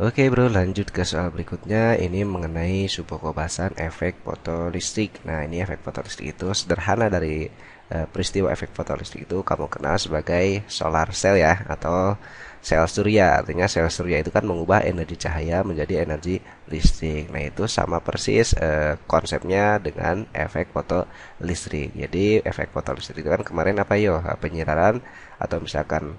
Oke bro lanjut ke soal berikutnya ini mengenai subokobasan efek fotolistik Nah ini efek fotolistik itu sederhana dari e, peristiwa efek fotolistik itu kamu kenal sebagai solar cell ya atau sel surya artinya sel surya itu kan mengubah energi cahaya menjadi energi listrik Nah itu sama persis e, konsepnya dengan efek fotolistrik Jadi efek fotolistrik itu kan kemarin apa yo penyiraran atau misalkan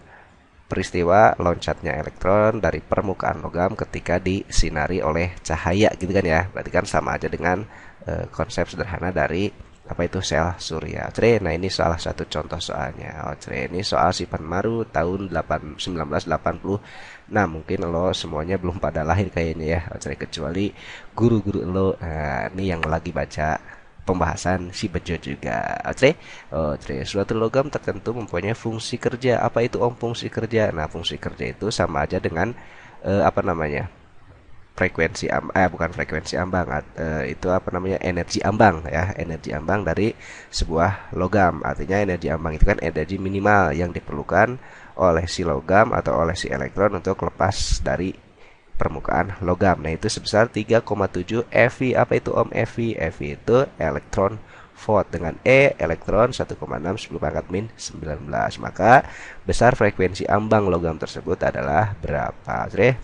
peristiwa loncatnya elektron dari permukaan logam ketika disinari oleh cahaya gitu kan ya berarti kan sama aja dengan e, konsep sederhana dari apa itu sel surya Cere, nah ini salah satu contoh soalnya oh, ini soal si Maru tahun 8, 1980 nah mungkin lo semuanya belum pada lahir kayaknya ya oh, kecuali guru-guru lo nah, ini yang lagi baca pembahasan si bejo juga. Oke, eh, oke. Suatu logam tertentu mempunyai fungsi kerja. Apa itu om fungsi kerja? Nah, fungsi kerja itu sama aja dengan uh, apa namanya? frekuensi amb eh bukan frekuensi ambang eh, itu apa namanya energi ambang ya energi ambang dari sebuah logam artinya energi ambang itu kan energi minimal yang diperlukan oleh si logam atau oleh si elektron untuk lepas dari permukaan logam. Nah, itu sebesar 3,7 EV. Apa itu Om EV? EV itu elektron volt dengan E elektron 1,6 10 pangkat min 19. Maka besar frekuensi ambang logam tersebut adalah berapa? Oke.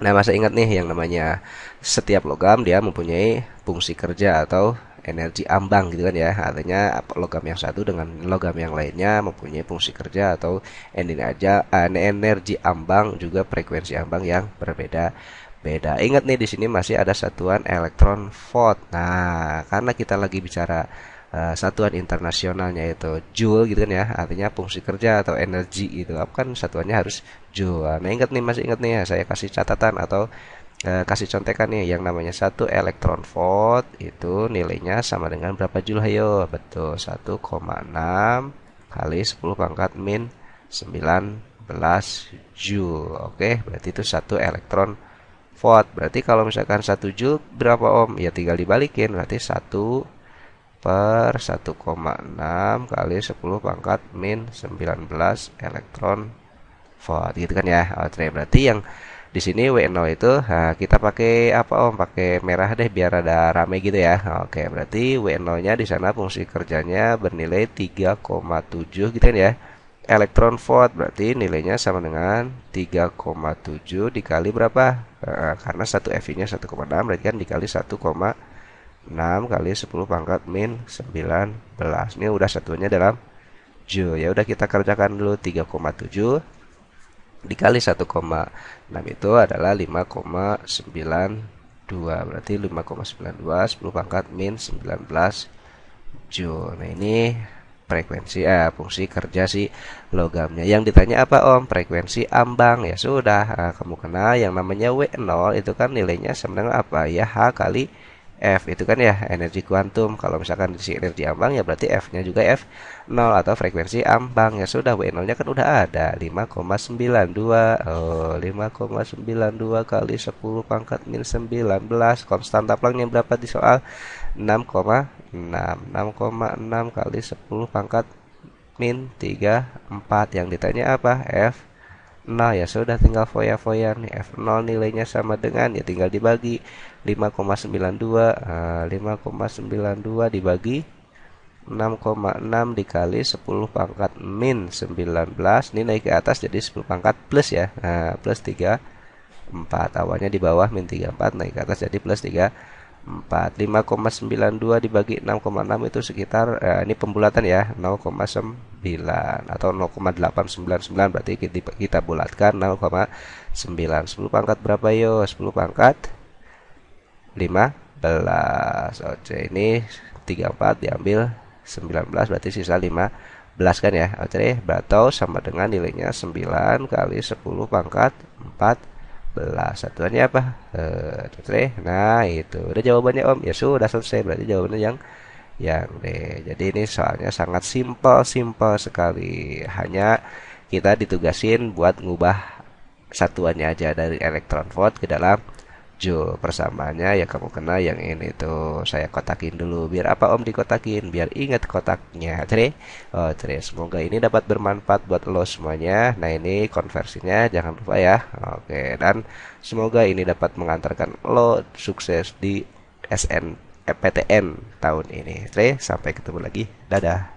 Nah, masa ingat nih yang namanya setiap logam dia mempunyai fungsi kerja atau energi ambang gitu kan ya artinya logam yang satu dengan logam yang lainnya mempunyai fungsi kerja atau aja eh, energi ambang juga frekuensi ambang yang berbeda beda ingat nih di sini masih ada satuan elektron volt nah karena kita lagi bicara uh, satuan internasionalnya itu joule gitu kan ya artinya fungsi kerja atau energi itu kan satuannya harus joule nah ingat nih masih ingat nih ya saya kasih catatan atau Eh, kasih contekan nih yang namanya satu elektron volt itu nilainya sama dengan berapa joule ayo betul 1,6 kali 10 pangkat min 19 joule oke berarti itu satu elektron volt berarti kalau misalkan satu joule berapa ohm ya tinggal dibalikin berarti satu per 1,6 kali 10 pangkat min 19 elektron volt gitu kan ya. Oke, berarti yang di sini W0 itu nah, kita pakai apa om pakai merah deh biar ada rame gitu ya oke berarti W0 nya di sana fungsi kerjanya bernilai 3,7 gitu kan ya elektron volt berarti nilainya sama dengan 3,7 dikali berapa nah, karena satu FI nya 1,6 berarti kan dikali 1,6 kali 10 pangkat min 19 ini udah satunya dalam Joule ya udah kita kerjakan dulu 3,7 dikali 1,6 itu adalah 5,92 berarti 5,92 10 pangkat min 19 joule nah ini frekuensi eh, fungsi kerja si logamnya yang ditanya apa om frekuensi ambang ya sudah nah, kamu kenal yang namanya W0 itu kan nilainya sebenarnya apa ya H kali F itu kan ya energi kuantum. Kalau misalkan si energi ambang ya berarti F-nya juga F0 atau frekuensi ambang. Ya sudah W0-nya kan udah ada 5,92. Oh, 5,92 kali 10 pangkat min 19 Planck yang berapa di soal 6,6. 6,6 kali 10 pangkat min 34 yang ditanya apa? F Nah ya sudah tinggal foya-foya nih F0 nilainya sama dengan ya tinggal dibagi 5,92 5,92 eh, dibagi 6,6 dikali 10 pangkat min 19 ini naik ke atas jadi 10 pangkat plus ya eh, plus 3 4 awalnya di bawah min 34 naik ke atas jadi plus 3 4 5,92 dibagi 6,6 itu sekitar eh, ini pembulatan ya 0,9 atau 0,899 berarti kita, kita bulatkan 0,9 10 pangkat berapa yo 10 pangkat 15 oke ini 34 diambil 19 berarti sisa 5 belas kan ya oke berarti sama dengan nilainya 9 kali 10 pangkat 4 Satuannya apa? Eh, nah itu udah jawabannya Om. Ya sudah selesai berarti jawabannya yang yang D. Jadi ini soalnya sangat simpel-simpel sekali. Hanya kita ditugasin buat ngubah satuannya aja dari elektron volt ke dalam joule. Persamaannya ya kamu kena yang ini tuh. Saya kotakin dulu. Biar apa Om dikotakin? Biar ingat kotaknya. Tre. Oh, tre. Semoga ini dapat bermanfaat buat lo semuanya. Nah, ini konversinya jangan lupa ya. Oh, Oke, dan semoga ini dapat mengantarkan lo sukses di SN eh, PTN tahun ini. Oke, sampai ketemu lagi. Dadah.